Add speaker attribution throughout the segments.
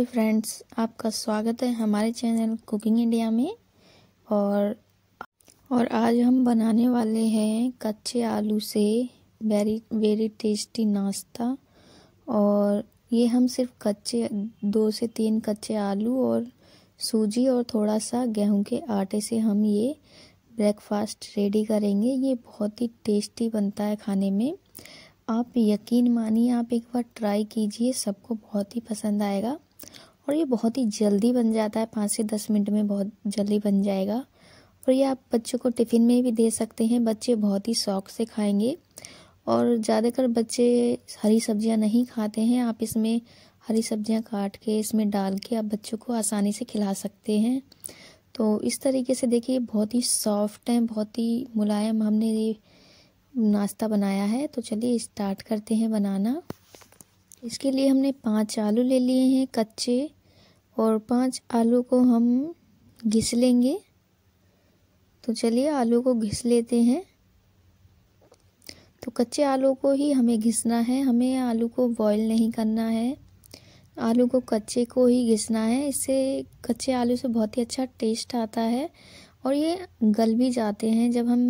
Speaker 1: hi friends आपका स्वागत है हमारे चैनल कुकिंग इंडिया में और और आज हम बनाने वाले हैं कच्चे आलू से वेरी वेरी टेस्टी नाश्ता और ये हम सिर्फ कच्चे दो से तीन कच्चे आलू और सूजी और थोड़ा सा गेहूं के आटे से हम ये ब्रेकफास्ट रेडी करेंगे ये बहुत ही टेस्टी बनता है खाने में आप यकीन मानिए आप एक बार ट्राई कीजिए सबको बहुत ही पसंद आएगा और ये बहुत ही जल्दी बन जाता है पाँच से दस मिनट में बहुत जल्दी बन जाएगा और ये आप बच्चों को टिफ़िन में भी दे सकते हैं बच्चे बहुत ही शौक से खाएंगे और ज़्यादातर बच्चे हरी सब्जियां नहीं खाते हैं आप इसमें हरी सब्जियां काट के इसमें डाल के आप बच्चों को आसानी से खिला सकते हैं तो इस तरीके से देखिए बहुत ही सॉफ्ट हैं बहुत ही मुलायम हमने ये नाश्ता बनाया है तो चलिए स्टार्ट करते हैं बनाना इसके लिए हमने पांच आलू ले लिए हैं कच्चे और पांच आलू को हम घिस लेंगे तो चलिए आलू को घिस लेते हैं तो कच्चे आलू को ही हमें घिसना है हमें आलू को बॉईल नहीं करना है आलू को कच्चे को ही घिसना है इससे कच्चे आलू से बहुत ही अच्छा टेस्ट आता है और ये गल भी जाते हैं जब हम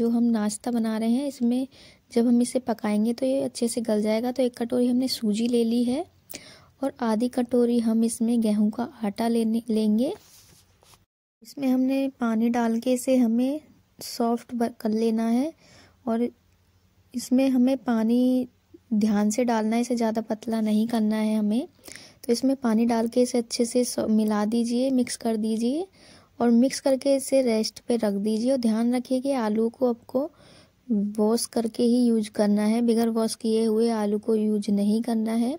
Speaker 1: जो हम नाश्ता बना रहे हैं इसमें जब हम इसे पकाएंगे तो ये अच्छे से गल जाएगा तो एक कटोरी हमने सूजी ले ली है और आधी कटोरी हम इसमें गेहूं का आटा लेने लेंगे इसमें हमने पानी डाल के इसे हमें सॉफ्ट कर लेना है और इसमें हमें पानी ध्यान से डालना है इसे ज़्यादा पतला नहीं करना है हमें तो इसमें पानी डाल के इसे अच्छे से मिला दीजिए मिक्स कर दीजिए और मिक्स करके इसे रेस्ट पे रख दीजिए और ध्यान रखिए कि आलू को आपको वॉश करके ही यूज करना है बिगर वॉश किए हुए आलू को यूज नहीं करना है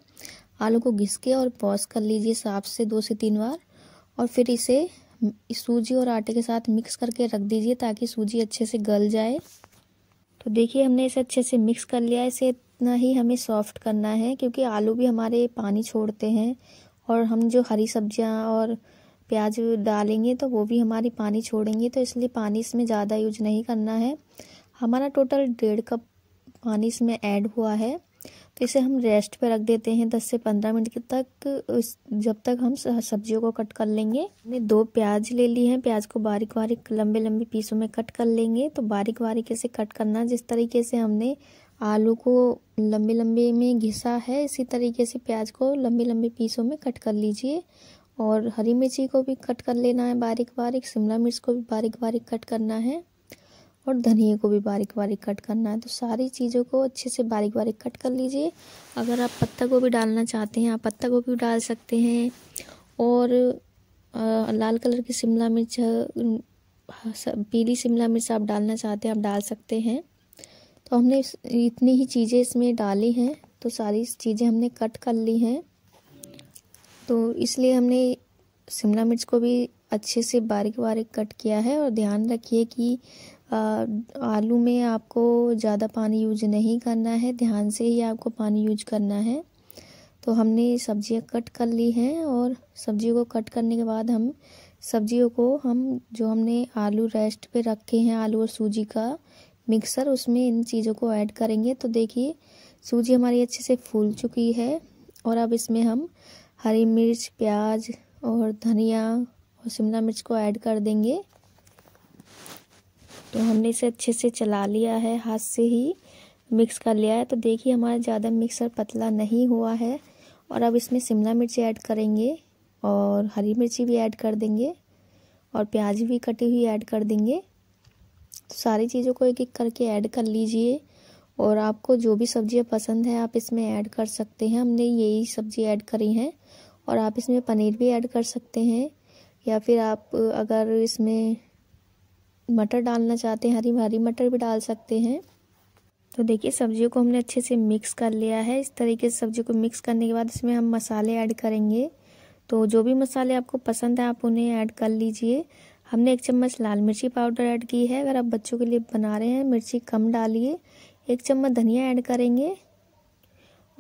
Speaker 1: आलू को घिस के और पॉज कर लीजिए साफ से दो से तीन बार और फिर इसे सूजी और आटे के साथ मिक्स करके रख दीजिए ताकि सूजी अच्छे से गल जाए तो देखिए हमने इसे अच्छे से मिक्स कर लिया इसे इतना ही हमें सॉफ्ट करना है क्योंकि आलू भी हमारे पानी छोड़ते हैं और हम जो हरी सब्जियां और प्याज डालेंगे तो वो भी हमारी पानी छोड़ेंगे तो इसलिए पानी इसमें ज़्यादा यूज नहीं करना है हमारा टोटल डेढ़ कप पानी इसमें ऐड हुआ है तो इसे हम रेस्ट पे रख देते हैं 10 से 15 मिनट तक जब तक हम सब्जियों को कट कर लेंगे हमने दो प्याज ले ली है प्याज को बारीक बारीक लंबे लंबे पीसों में कट कर लेंगे तो बारीक बारीक इसे कट करना जिस तरीके से हमने आलू को लंबे लंबे में घिसा है इसी तरीके से प्याज को लंबे लंबे पीसों में कट कर लीजिए और हरी मिर्ची को भी कट कर लेना है बारीक बारीक शिमला मिर्च को भी बारीक बारीक कट करना है और धनिए को भी बारीक बारीक कट करना है तो सारी चीज़ों को अच्छे से बारीक बारीक कट कर लीजिए अगर आप पत्ता गोभी डालना चाहते हैं आप पत्ता गोभी डाल सकते हैं और आ, लाल कलर की शिमला मिर्च पीली शिमला मिर्च आप डालना चाहते हैं आप डाल सकते हैं तो हमने इतनी ही चीज़ें इसमें डाली हैं तो सारी चीज़ें हमने कट कर ली हैं तो इसलिए हमने शिमला मिर्च को भी अच्छे से बारीक बारीक कट किया है और ध्यान रखिए कि आलू में आपको ज़्यादा पानी यूज नहीं करना है ध्यान से ही आपको पानी यूज करना है तो हमने सब्जियां कट कर ली हैं और सब्जियों को कट करने के बाद हम सब्जियों को हम जो हमने आलू रेस्ट पे रखे हैं आलू और सूजी का मिक्सर उसमें इन चीज़ों को ऐड करेंगे तो देखिए सूजी हमारी अच्छे से फूल चुकी है और अब इसमें हम हरी मिर्च प्याज और धनिया और शिमला मिर्च को ऐड कर देंगे तो हमने इसे अच्छे से चला लिया है हाथ से ही मिक्स कर लिया है तो देखिए हमारा ज़्यादा मिक्सर पतला नहीं हुआ है और अब इसमें शिमला मिर्ची ऐड करेंगे और हरी मिर्ची भी ऐड कर देंगे और प्याज भी कटी हुई ऐड कर देंगे तो सारी चीज़ों को एक एक करके ऐड कर लीजिए और आपको जो भी सब्ज़ियाँ पसंद है आप इसमें ऐड कर सकते हैं हमने यही सब्जी ऐड करी हैं और आप इसमें पनीर भी ऐड कर सकते हैं या फिर आप अगर इसमें मटर डालना चाहते हैं हरी हरी मटर भी डाल सकते हैं तो देखिए सब्जियों को हमने अच्छे से मिक्स कर लिया है इस तरीके से सब्जी को मिक्स करने के बाद इसमें हम मसाले ऐड करेंगे तो जो भी मसाले आपको पसंद है आप उन्हें ऐड कर लीजिए हमने एक चम्मच लाल मिर्ची पाउडर ऐड की है अगर आप बच्चों के लिए बना रहे हैं मिर्ची कम डालिए एक चम्मच धनिया ऐड करेंगे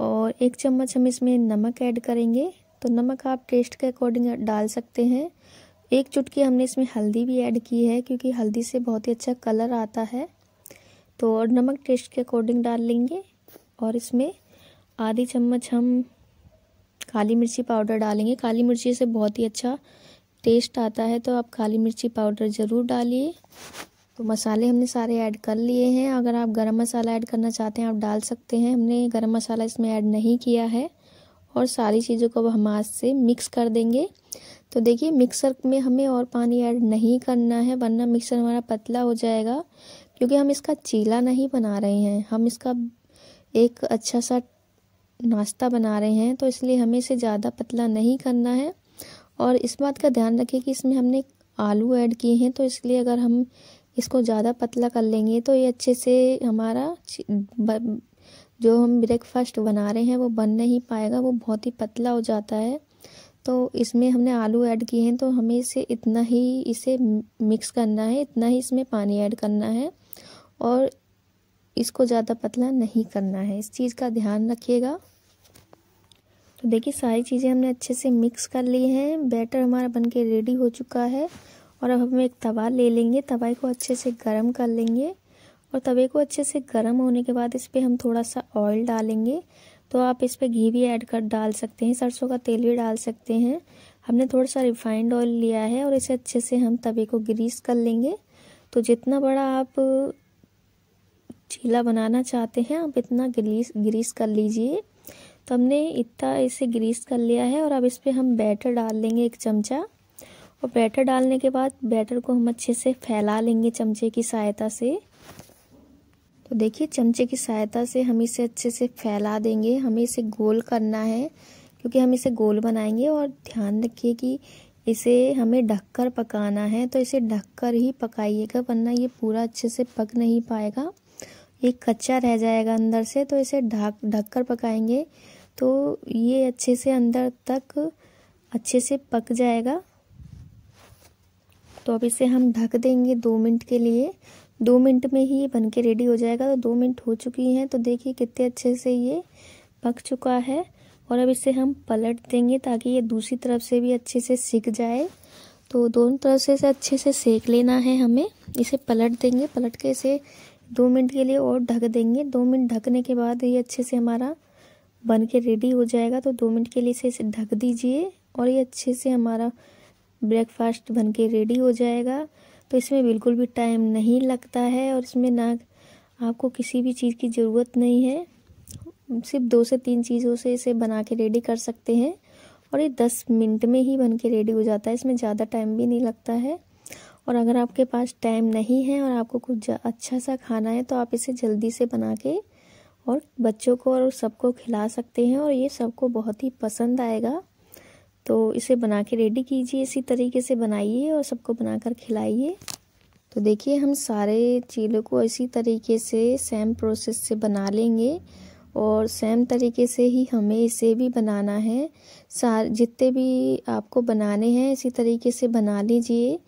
Speaker 1: और एक चम्मच हम इसमें नमक ऐड करेंगे तो नमक आप टेस्ट के अकॉर्डिंग डाल सकते हैं एक चुटकी हमने इसमें हल्दी भी ऐड की है क्योंकि हल्दी से बहुत ही अच्छा कलर आता है तो और नमक टेस्ट के अकॉर्डिंग डाल लेंगे और इसमें आधी चम्मच हम काली मिर्ची पाउडर डालेंगे काली मिर्ची से बहुत ही अच्छा टेस्ट आता है तो आप काली मिर्ची पाउडर ज़रूर डालिए तो मसाले हमने सारे ऐड कर लिए हैं अगर आप गरम मसाला ऐड करना चाहते हैं आप डाल सकते हैं हमने गरम मसाला इसमें ऐड नहीं किया है और सारी चीज़ों को अब हम आज से मिक्स कर देंगे तो देखिए मिक्सर में हमें और पानी ऐड नहीं करना है वरना मिक्सर हमारा पतला हो जाएगा क्योंकि हम इसका चीला नहीं बना रहे हैं हम इसका एक अच्छा सा नाश्ता बना रहे हैं तो इसलिए हमें इसे ज़्यादा पतला नहीं करना है और इस बात का ध्यान रखें कि इसमें हमने आलू ऐड किए हैं तो इसलिए अगर हम इसको ज़्यादा पतला कर लेंगे तो ये अच्छे से हमारा जो हम ब्रेकफास्ट बना रहे हैं वो बन नहीं पाएगा वो बहुत ही पतला हो जाता है तो इसमें हमने आलू ऐड किए हैं तो हमें इसे इतना ही इसे मिक्स करना है इतना ही इसमें पानी ऐड करना है और इसको ज़्यादा पतला नहीं करना है इस चीज़ का ध्यान रखिएगा तो देखिए सारी चीज़ें हमने अच्छे से मिक्स कर ली हैं बैटर हमारा बनके रेडी हो चुका है और अब हम एक तवा ले लेंगे तवाई को अच्छे से गर्म कर लेंगे और तवे को अच्छे से गर्म होने के बाद इस पर हम थोड़ा सा ऑयल डालेंगे तो आप इस पर घी भी ऐड कर डाल सकते हैं सरसों का तेल भी डाल सकते हैं हमने थोड़ा सा रिफाइंड ऑयल लिया है और इसे अच्छे से हम तवे को ग्रीस कर लेंगे तो जितना बड़ा आप चीला बनाना चाहते हैं आप इतना ग्रीस ग्रीस कर लीजिए तो हमने इतना इसे ग्रीस कर लिया है और अब इस पर हम बैटर डाल लेंगे एक चमचा और बैटर डालने के बाद बैटर को हम अच्छे से फैला लेंगे चमचे की सहायता से तो देखिए चमचे की सहायता से हम इसे अच्छे से फैला देंगे हमें इसे गोल करना है क्योंकि हम इसे गोल बनाएंगे और ध्यान रखिए कि इसे हमें ढककर पकाना है तो इसे ढककर ही पकाइएगा वरना ये पूरा अच्छे से पक नहीं पाएगा ये कच्चा रह जाएगा अंदर से तो इसे ढक ढक कर पकाएंगे तो ये अच्छे से अंदर तक अच्छे से पक जाएगा तो अब इसे हम ढक देंगे दो मिनट के लिए दो मिनट में ही ये बन के रेडी हो जाएगा तो दो मिनट हो चुकी हैं तो देखिए कितने अच्छे से ये पक चुका है और अब इसे हम पलट देंगे ताकि ये दूसरी तरफ से भी अच्छे से सीख जाए तो दोनों तरफ से इसे अच्छे से सेक लेना है हमें इसे पलट देंगे पलट के इसे दो मिनट के लिए और ढक देंगे दो मिनट ढकने के बाद ये अच्छे से हमारा बन के रेडी हो जाएगा तो दो मिनट के लिए इसे इसे ढक दीजिए और ये अच्छे से हमारा ब्रेकफास्ट बन के रेडी हो जाएगा तो इसमें बिल्कुल भी टाइम नहीं लगता है और इसमें ना आपको किसी भी चीज़ की ज़रूरत नहीं है सिर्फ दो से तीन चीज़ों से इसे बना के रेडी कर सकते हैं और ये दस मिनट में ही बन के रेडी हो जाता है इसमें ज़्यादा टाइम भी नहीं लगता है और अगर आपके पास टाइम नहीं है और आपको कुछ अच्छा सा खाना है तो आप इसे जल्दी से बना के और बच्चों को और सबको खिला सकते हैं और ये सबको बहुत ही पसंद आएगा तो इसे बना के रेडी कीजिए इसी तरीके से बनाइए और सबको बनाकर खिलाइए तो देखिए हम सारे चीलों को इसी तरीके से सेम प्रोसेस से बना लेंगे और सेम तरीके से ही हमें इसे भी बनाना है सार जितने भी आपको बनाने हैं इसी तरीके से बना लीजिए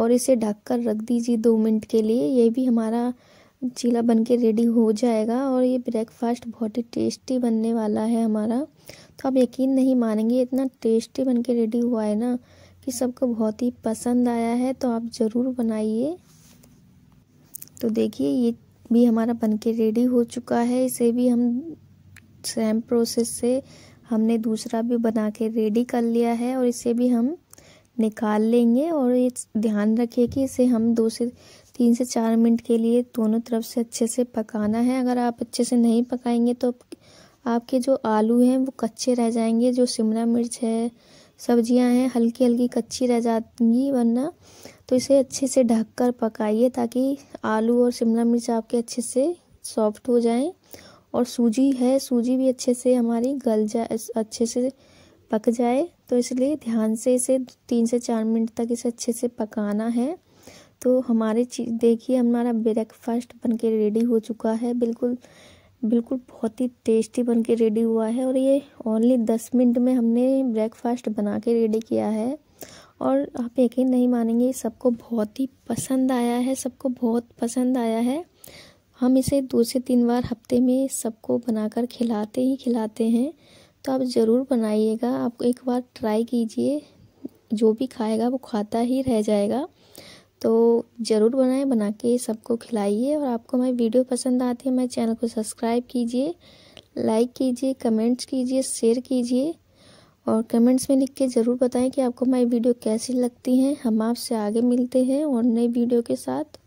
Speaker 1: और इसे ढक कर रख दीजिए दो मिनट के लिए ये भी हमारा चीला बन के रेडी हो जाएगा और ये ब्रेकफास्ट बहुत ही टेस्टी बनने वाला है हमारा तो आप यकीन नहीं मानेंगे इतना टेस्टी बन के रेडी हुआ है ना कि सबको बहुत ही पसंद आया है तो आप ज़रूर बनाइए तो देखिए ये भी हमारा बन के रेडी हो चुका है इसे भी हम सेम प्रोसेस से हमने दूसरा भी बना के रेडी कर लिया है और इसे भी हम निकाल लेंगे और ये ध्यान रखिए कि इसे हम दो से तीन से चार मिनट के लिए दोनों तरफ से अच्छे से पकाना है अगर आप अच्छे से नहीं पकाएंगे तो आपके जो आलू हैं वो कच्चे रह जाएंगे जो शिमला मिर्च है सब्जियां हैं हल्की हल्की कच्ची रह जाएंगी वरना तो इसे अच्छे से ढककर पकाइए ताकि आलू और शिमला मिर्च आपके अच्छे से सॉफ्ट हो जाएं और सूजी है सूजी भी अच्छे से हमारी गल जाए अच्छे से पक जाए तो इसलिए ध्यान से इसे तीन से चार मिनट तक इसे अच्छे से पकाना है तो हमारे चीज देखिए हमारा ब्रेकफास्ट बनके रेडी हो चुका है बिल्कुल बिल्कुल बहुत ही टेस्टी बन के रेडी हुआ है और ये ओनली दस मिनट में हमने ब्रेकफास्ट बना के रेडी किया है और आप यकीन नहीं मानेंगे सबको बहुत ही पसंद आया है सबको बहुत पसंद आया है हम इसे दो से तीन बार हफ्ते में सबको बनाकर खिलाते ही खिलाते हैं तो आप ज़रूर बनाइएगा आपको एक बार ट्राई कीजिए जो भी खाएगा वो खाता ही रह जाएगा तो ज़रूर बनाएं बना के सबको खिलाइए और आपको हमारी वीडियो पसंद आती है हमारे चैनल को सब्सक्राइब कीजिए लाइक कीजिए कमेंट्स कीजिए शेयर कीजिए और कमेंट्स में लिख के ज़रूर बताएं कि आपको हमारी वीडियो कैसी लगती हैं हम आपसे आगे मिलते हैं और नई वीडियो के साथ